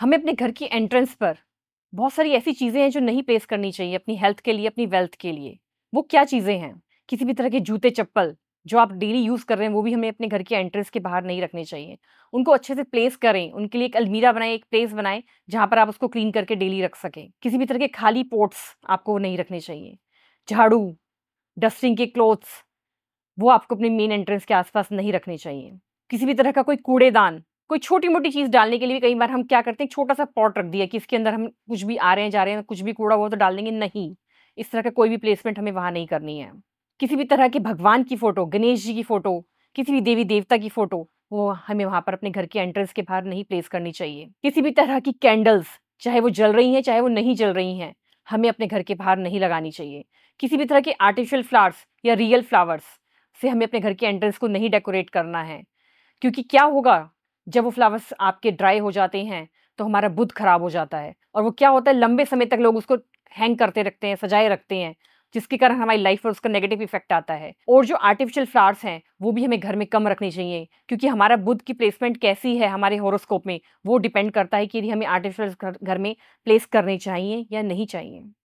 हमें अपने घर की एंट्रेंस पर बहुत सारी ऐसी चीज़ें हैं जो नहीं प्लेस करनी चाहिए अपनी हेल्थ के लिए अपनी वेल्थ के लिए वो क्या चीज़ें हैं किसी भी तरह के जूते चप्पल जो आप डेली यूज़ कर रहे हैं वो भी हमें अपने घर के एंट्रेंस के बाहर नहीं रखने चाहिए उनको अच्छे से प्लेस करें उनके लिए एक अलमीरा बनाएं एक प्लेस बनाएं जहाँ पर आप उसको क्लीन करके डेली रख सकें किसी भी तरह के खाली पोट्स आपको नहीं रखने चाहिए झाड़ू डस्टिंग के क्लोथ्स वो आपको अपने मेन एंट्रेंस के आसपास नहीं रखने चाहिए किसी भी तरह का कोई कूड़ेदान कोई छोटी मोटी चीज़ डालने के लिए भी कई बार हम क्या करते हैं छोटा सा पॉट रख दिया कि इसके अंदर हम कुछ भी आ रहे हैं जा रहे हैं कुछ भी कूड़ा हुआ तो डाल देंगे नहीं इस तरह का कोई भी प्लेसमेंट हमें वहाँ नहीं करनी है किसी भी तरह के भगवान की फ़ोटो गणेश जी की फ़ोटो किसी भी देवी देवता की फ़ोटो वो हमें वहाँ पर अपने घर के एंट्रेंस के बाहर नहीं प्लेस करनी चाहिए किसी भी तरह की कैंडल्स चाहे वो जल रही हैं चाहे वो नहीं जल रही हैं हमें अपने घर के बाहर नहीं लगानी चाहिए किसी भी तरह के आर्टिफिशियल फ्लावर्स या रियल फ्लावर्स से हमें अपने घर के एंट्रेंस को नहीं डेकोरेट करना है क्योंकि क्या होगा जब वो फ्लावर्स आपके ड्राई हो जाते हैं तो हमारा बुध खराब हो जाता है और वो क्या होता है लंबे समय तक लोग उसको हैंग करते रखते हैं सजाए रखते हैं जिसके कारण हमारी लाइफ पर उसका नेगेटिव इफेक्ट आता है और जो आर्टिफिशियल फ्लावर्स हैं वो भी हमें घर में कम रखनी चाहिए क्योंकि हमारा बुध की प्लेसमेंट कैसी है हमारे होरोस्कोप में वो डिपेंड करता है कि हमें आर्टिफिशियल घर में प्लेस करने चाहिए या नहीं चाहिए